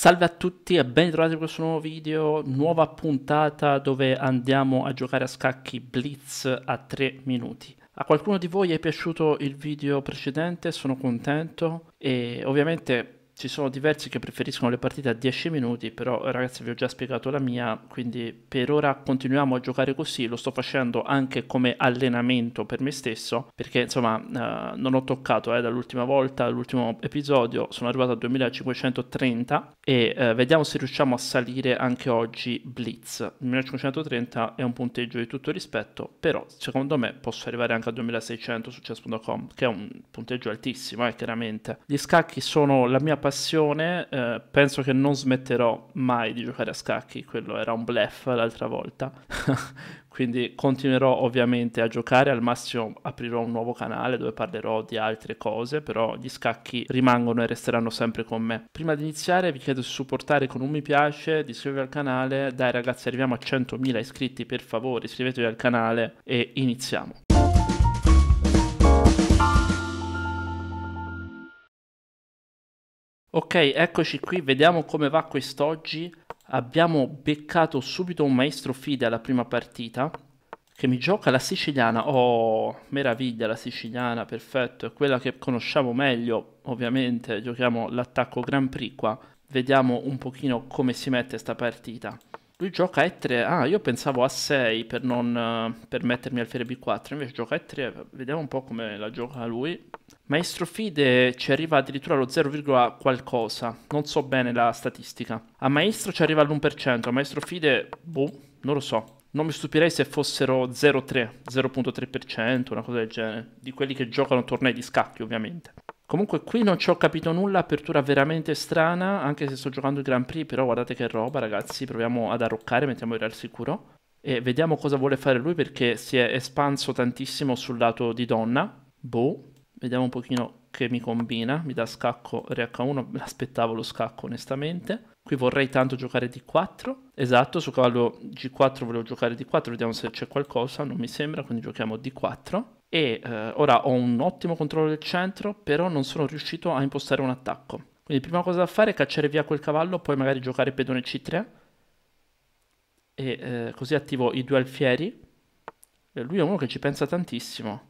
Salve a tutti e ben trovati in questo nuovo video, nuova puntata dove andiamo a giocare a scacchi blitz a 3 minuti. A qualcuno di voi è piaciuto il video precedente, sono contento e ovviamente ci sono diversi che preferiscono le partite a 10 minuti, però ragazzi vi ho già spiegato la mia, quindi per ora continuiamo a giocare così, lo sto facendo anche come allenamento per me stesso, perché insomma eh, non ho toccato eh, dall'ultima volta, dall'ultimo episodio, sono arrivato a 2530 e eh, vediamo se riusciamo a salire anche oggi Blitz. 2530 è un punteggio di tutto rispetto, però secondo me posso arrivare anche a 2600 su chess.com, che è un punteggio altissimo, eh, chiaramente. Gli scacchi sono la mia partita passione, eh, penso che non smetterò mai di giocare a scacchi, quello era un blef l'altra volta. Quindi continuerò ovviamente a giocare, al massimo aprirò un nuovo canale dove parlerò di altre cose, però gli scacchi rimangono e resteranno sempre con me. Prima di iniziare vi chiedo di supportare con un mi piace, di iscrivervi al canale, dai ragazzi arriviamo a 100.000 iscritti per favore, iscrivetevi al canale e iniziamo. Ok, eccoci qui, vediamo come va quest'oggi. Abbiamo beccato subito un maestro fide alla prima partita che mi gioca la siciliana. Oh, meraviglia la siciliana, perfetto, è quella che conosciamo meglio. Ovviamente giochiamo l'attacco Grand Prix qua. Vediamo un pochino come si mette sta partita. Lui gioca a 3 Ah, io pensavo a 6 per non eh, per mettermi alfiere B4, invece gioca a 3 Vediamo un po' come la gioca lui. Maestro Fide ci arriva addirittura allo 0, qualcosa. Non so bene la statistica. A Maestro ci arriva all'1%, a Maestro Fide boh, non lo so. Non mi stupirei se fossero 0,3, 0.3%, una cosa del genere, di quelli che giocano tornei di scacchi, ovviamente. Comunque qui non ci ho capito nulla, apertura veramente strana, anche se sto giocando il Grand Prix, però guardate che roba ragazzi, proviamo ad arroccare, mettiamo il al sicuro e vediamo cosa vuole fare lui perché si è espanso tantissimo sul lato di donna. Boh, vediamo un pochino che mi combina, mi dà scacco RH1, me l'aspettavo lo scacco onestamente. Qui vorrei tanto giocare D4, esatto, su cavallo G4 volevo giocare D4, vediamo se c'è qualcosa, non mi sembra, quindi giochiamo D4 e eh, ora ho un ottimo controllo del centro, però non sono riuscito a impostare un attacco. Quindi prima cosa da fare è cacciare via quel cavallo, poi magari giocare pedone c3, e eh, così attivo i due alfieri. E eh, lui è uno che ci pensa tantissimo.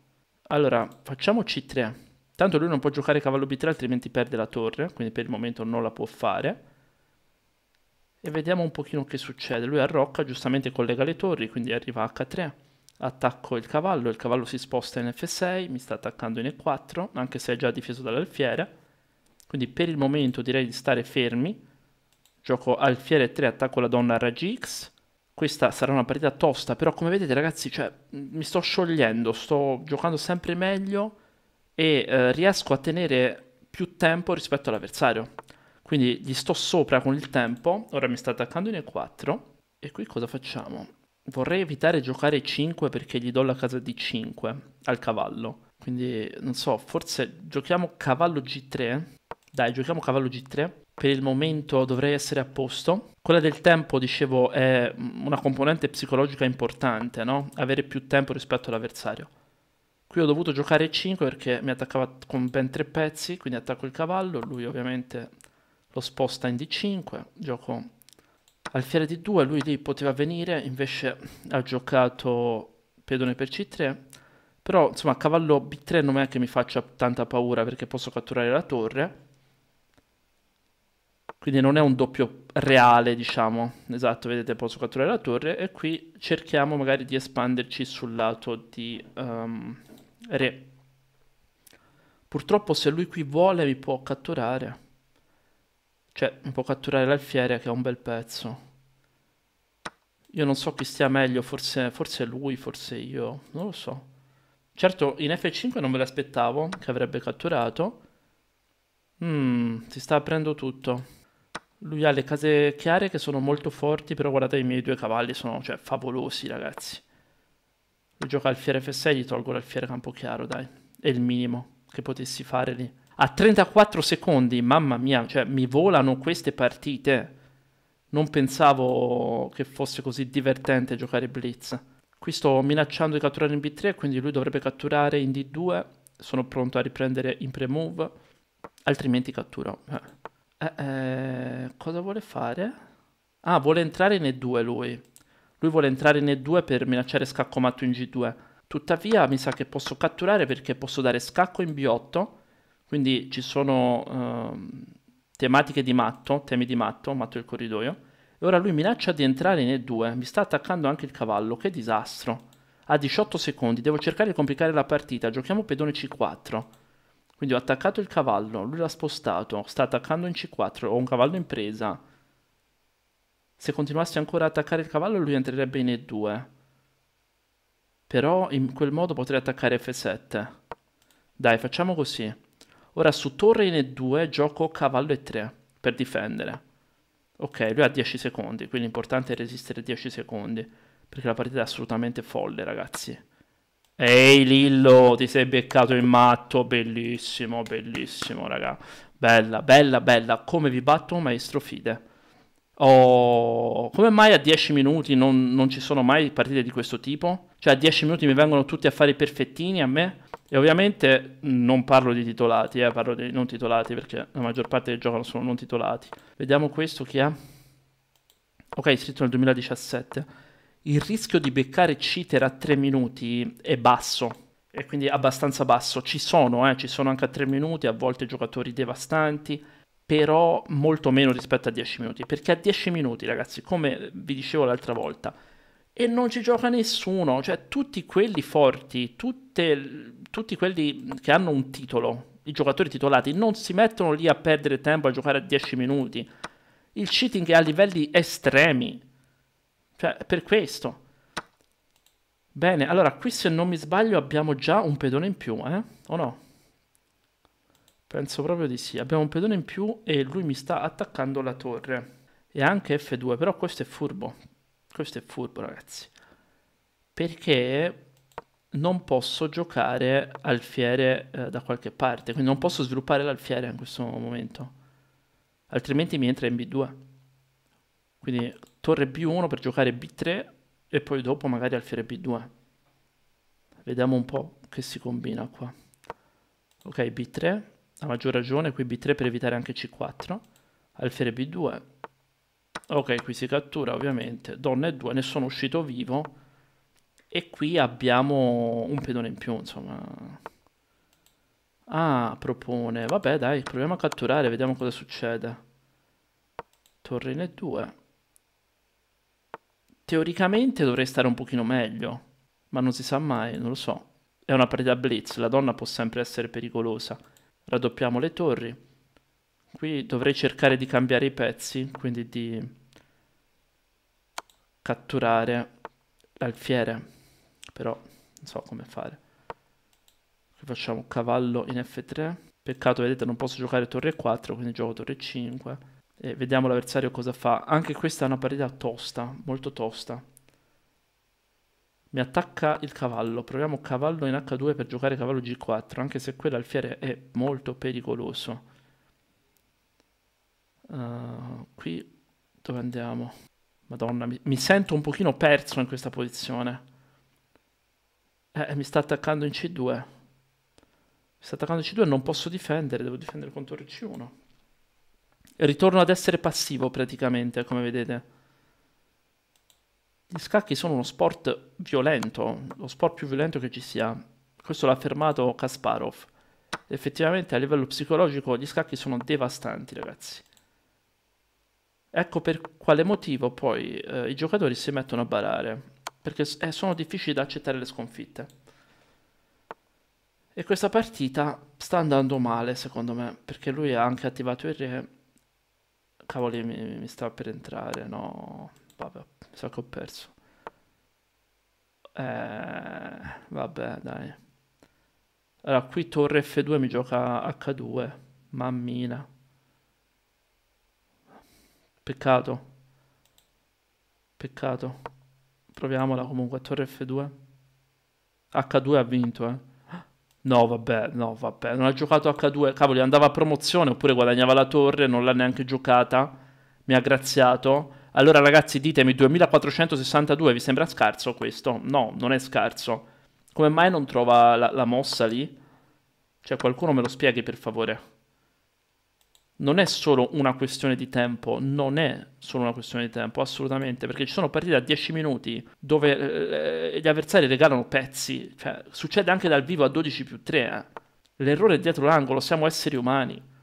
Allora, facciamo c3. Tanto lui non può giocare cavallo b3, altrimenti perde la torre, quindi per il momento non la può fare. E vediamo un pochino che succede. Lui arrocca, giustamente collega le torri, quindi arriva h3 attacco il cavallo, il cavallo si sposta in f6, mi sta attaccando in e4, anche se è già difeso dall'alfiere. Quindi per il momento direi di stare fermi. Gioco alfiere 3, attacco la donna a raggi x, Questa sarà una partita tosta, però come vedete ragazzi, cioè, mi sto sciogliendo, sto giocando sempre meglio e eh, riesco a tenere più tempo rispetto all'avversario. Quindi gli sto sopra con il tempo, ora mi sta attaccando in e4. E qui cosa facciamo? vorrei evitare giocare 5 perché gli do la casa di 5 al cavallo. Quindi, non so, forse giochiamo cavallo G3. Dai, giochiamo cavallo G3. Per il momento dovrei essere a posto. Quella del tempo, dicevo, è una componente psicologica importante, no? Avere più tempo rispetto all'avversario. Qui ho dovuto giocare 5 perché mi attaccava con ben 3 pezzi, quindi attacco il cavallo, lui ovviamente lo sposta in D5, gioco al Alfiere di 2 lui lì poteva venire, invece ha giocato pedone per c3, però insomma cavallo b3 non è che mi faccia tanta paura perché posso catturare la torre, quindi non è un doppio reale diciamo, esatto vedete posso catturare la torre e qui cerchiamo magari di espanderci sul lato di um, re. Purtroppo se lui qui vuole mi può catturare. Cioè, può catturare l'alfiere che è un bel pezzo. Io non so chi stia meglio, forse, forse lui, forse io, non lo so. Certo, in F5 non me l'aspettavo che avrebbe catturato. Mmm, si sta aprendo tutto. Lui ha le case chiare che sono molto forti, però guardate i miei due cavalli sono, cioè, favolosi, ragazzi. Lui gioca alfiere F6, gli tolgo l'alfiere campo chiaro, dai. È il minimo che potessi fare lì a 34 secondi, mamma mia, cioè mi volano queste partite. Non pensavo che fosse così divertente giocare Blitz. Qui sto minacciando di catturare in B3, quindi lui dovrebbe catturare in D2. Sono pronto a riprendere in pre-move, altrimenti catturo. Eh, eh, eh cosa vuole fare? Ah, vuole entrare in E2 lui. Lui vuole entrare in E2 per minacciare scacco matto in G2. Tuttavia mi sa che posso catturare perché posso dare scacco in B8 quindi ci sono uh, tematiche di matto, temi di matto, matto il corridoio. E ora lui minaccia di entrare in E2, mi sta attaccando anche il cavallo, che disastro. A 18 secondi, devo cercare di complicare la partita, giochiamo pedone C4. Quindi ho attaccato il cavallo, lui l'ha spostato, sta attaccando in C4, ho un cavallo in presa. Se continuassi ancora ad attaccare il cavallo lui entrerebbe in E2. Però in quel modo potrei attaccare F7. Dai, facciamo così. Ora su torre in E2 gioco cavallo E3 per difendere. Ok, lui ha 10 secondi, quindi l'importante è resistere 10 secondi, perché la partita è assolutamente folle, ragazzi. Ehi Lillo, ti sei beccato il matto, bellissimo, bellissimo, raga. Bella, bella, bella. Come vi batto, maestro Fide? Oh, come mai a 10 minuti non, non ci sono mai partite di questo tipo? Cioè a 10 minuti mi vengono tutti a fare i perfettini a me? E ovviamente non parlo di titolati, eh, parlo di non titolati perché la maggior parte dei giocano sono non titolati. Vediamo questo che è. Ok, scritto nel 2017. Il rischio di beccare cheater a 3 minuti è basso, e quindi abbastanza basso. Ci sono, eh, ci sono anche a 3 minuti, a volte giocatori devastanti, però molto meno rispetto a 10 minuti. Perché a 10 minuti, ragazzi, come vi dicevo l'altra volta, e non ci gioca nessuno, cioè tutti quelli forti, tutte, tutti quelli che hanno un titolo, i giocatori titolati, non si mettono lì a perdere tempo a giocare a 10 minuti. Il cheating è a livelli estremi, cioè per questo. Bene, allora qui se non mi sbaglio abbiamo già un pedone in più, eh? O no? Penso proprio di sì, abbiamo un pedone in più e lui mi sta attaccando la torre. E anche F2, però questo è furbo, questo è furbo, ragazzi. Perché non posso giocare alfiere eh, da qualche parte, quindi non posso sviluppare l'alfiere in questo momento. Altrimenti mi entra in B2. Quindi torre B1 per giocare B3 e poi dopo magari alfiere B2. Vediamo un po' che si combina qua. Ok, B3, a maggior ragione qui B3 per evitare anche C4, alfiere B2, ok qui si cattura ovviamente donna e due ne sono uscito vivo e qui abbiamo un pedone in più insomma ah propone vabbè dai proviamo a catturare vediamo cosa succede torrine 2 teoricamente dovrei stare un pochino meglio ma non si sa mai non lo so è una partita blitz la donna può sempre essere pericolosa raddoppiamo le torri Qui dovrei cercare di cambiare i pezzi, quindi di catturare l'alfiere, però non so come fare. Qui facciamo cavallo in F3. Peccato, vedete, non posso giocare torre 4, quindi gioco torre 5. E vediamo l'avversario cosa fa. Anche questa è una partita tosta, molto tosta. Mi attacca il cavallo. Proviamo cavallo in H2 per giocare cavallo G4, anche se quell'alfiere è molto pericoloso. Eh, qui dove andiamo? Madonna, mi, mi, sento un pochino perso in questa posizione. Eh, eh mi sta attaccando in C2. Mi sta attaccando in C2 e non posso difendere, devo difendere con torre C1. ritorno ad essere passivo praticamente, come vedete. Gli scacchi sono uno sport violento, lo sport più violento che ci sia. Questo l'ha affermato Kasparov. Effettivamente a livello psicologico gli scacchi sono devastanti, ragazzi. Ecco per quale motivo poi eh, i giocatori si mettono a barare, perché eh, sono difficili da accettare le sconfitte. E questa partita sta andando male secondo me, perché lui ha anche attivato il re. Cavoli, mi, mi sta per entrare, no? Vabbè, mi sa che ho perso. Eh, vabbè, dai. Allora, qui torre F2 mi gioca H2. Mammina. Peccato. Peccato. Proviamola comunque, torre F2. H2 ha vinto, eh. No, vabbè, no, vabbè. Non ha giocato H2. Cavoli, andava a promozione oppure guadagnava la torre, non l'ha neanche giocata. Mi ha graziato. Allora, ragazzi, ditemi, 2462 vi sembra scarso questo? No, non è scarso. Come mai non trova la, la mossa lì? Cioè, qualcuno me lo spieghi, per favore non è solo una questione di tempo, non è solo una questione di tempo, assolutamente, perché ci sono partite a 10 minuti dove eh, eh, gli avversari regalano pezzi, cioè, succede anche dal vivo a 12 più 3, eh. l'errore è dietro l'angolo, siamo esseri umani.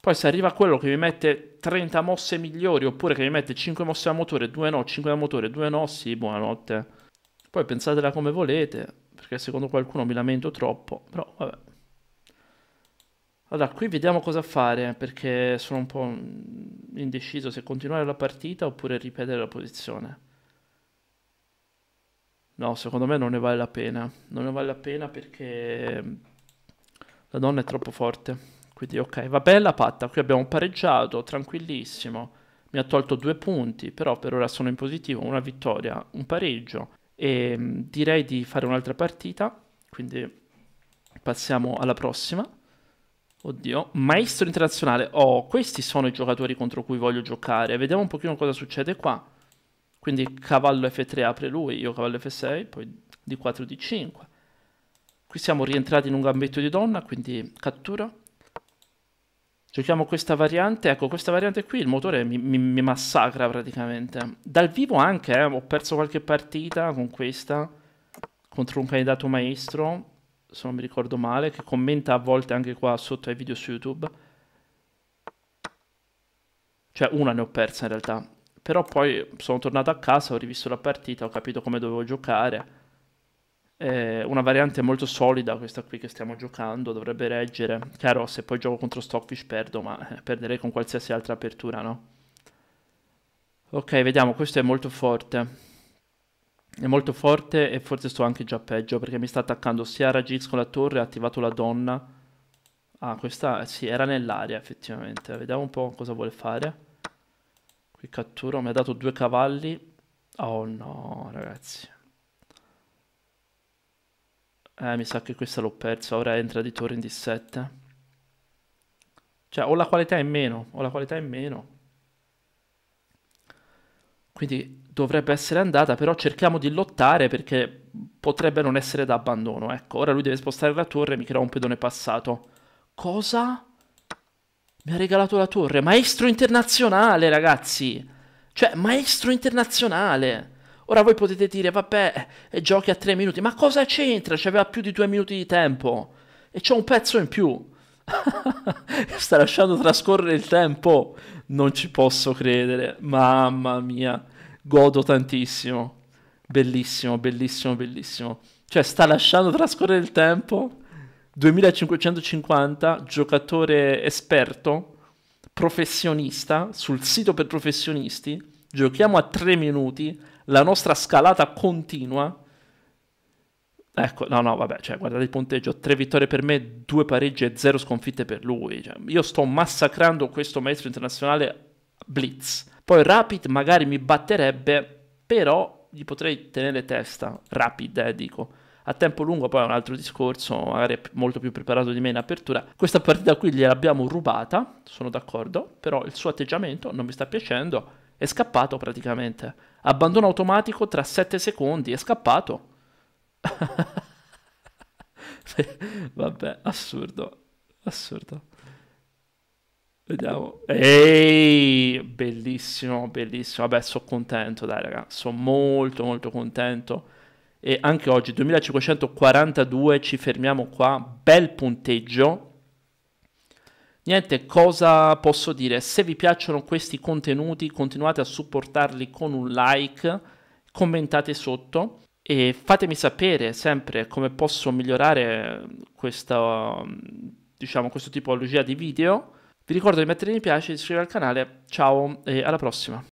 Poi se arriva quello che mi mette 30 mosse migliori, oppure che mi mette 5 mosse da motore, 2 no, 5 da motore, 2 no, sì, buonanotte. Poi pensatela come volete, perché secondo qualcuno mi lamento troppo, però vabbè. Allora, qui vediamo cosa fare perché sono un po' indeciso se continuare la partita oppure ripetere la posizione. No, secondo me non ne vale la pena. Non ne vale la pena perché la donna è troppo forte. Quindi ok, va bene la patta, qui abbiamo pareggiato, tranquillissimo. Mi ha tolto due punti, però per ora sono in positivo, una vittoria, un pareggio. E direi di fare un'altra partita, quindi passiamo alla prossima. Oddio, maestro internazionale. Oh, questi sono i giocatori contro cui voglio giocare. Vediamo un pochino cosa succede qua. Quindi cavallo F3 apre lui, io cavallo F6, poi D4, D5. Qui siamo rientrati in un gambetto di donna, quindi cattura. Giochiamo questa variante. Ecco, questa variante qui il motore mi, mi, mi massacra praticamente. Dal vivo anche, eh, ho perso qualche partita con questa. Contro un candidato maestro se non mi ricordo male, che commenta a volte anche qua sotto ai video su YouTube. Cioè una ne ho persa in realtà. Però poi sono tornato a casa, ho rivisto la partita, ho capito come dovevo giocare. È una variante molto solida questa qui che stiamo giocando, dovrebbe reggere. Chiaro, se poi gioco contro Stockfish perdo, ma eh, perderei con qualsiasi altra apertura, no? Ok, vediamo, questo è molto forte è molto forte e forse sto anche già peggio perché mi sta attaccando sia Rajiz con la torre, ha attivato la donna. Ah, questa sì, era nell'aria effettivamente. Vediamo un po' cosa vuole fare. Qui catturo, mi ha dato due cavalli. Oh no, ragazzi. Eh, mi sa che questa l'ho persa, ora entra di torre in D7. Cioè, ho la qualità in meno, ho la qualità in meno. Quindi dovrebbe essere andata, però cerchiamo di lottare perché potrebbe non essere da abbandono. Ecco, ora lui deve spostare la torre mi crea un pedone passato. Cosa? Mi ha regalato la torre. Maestro internazionale, ragazzi! Cioè, maestro internazionale! Ora voi potete dire, vabbè, e eh, giochi a tre minuti. Ma cosa c'entra? C'aveva più di due minuti di tempo. E c'ho un pezzo in più. Sta lasciando trascorrere il tempo. Non ci posso credere. Mamma mia godo tantissimo. Bellissimo, bellissimo, bellissimo. Cioè, sta lasciando trascorrere il tempo. 2550, giocatore esperto, professionista, sul sito per professionisti. Giochiamo a 3 minuti, la nostra scalata continua. Ecco, no, no, vabbè, cioè, guardate il punteggio, 3 vittorie per me, 2 pareggi e 0 sconfitte per lui. Cioè, io sto massacrando questo maestro internazionale blitz. Poi Rapid magari mi batterebbe, però gli potrei tenere testa. Rapid, eh, dico. A tempo lungo poi è un altro discorso, magari è molto più preparato di me in apertura. Questa partita qui gliel'abbiamo rubata, sono d'accordo, però il suo atteggiamento non mi sta piacendo, è scappato praticamente. Abbandono automatico tra 7 secondi, è scappato. Vabbè, assurdo, assurdo. Vediamo. Ehi, bellissimo, bellissimo. Vabbè, sono contento, dai, raga. Sono molto, molto contento. E anche oggi, 2542, ci fermiamo qua. Bel punteggio. Niente, cosa posso dire? Se vi piacciono questi contenuti, continuate a supportarli con un like, commentate sotto e fatemi sapere sempre come posso migliorare questa, diciamo, questa tipologia di video vi ricordo di mettere mi piace, iscrivervi al canale, ciao e alla prossima.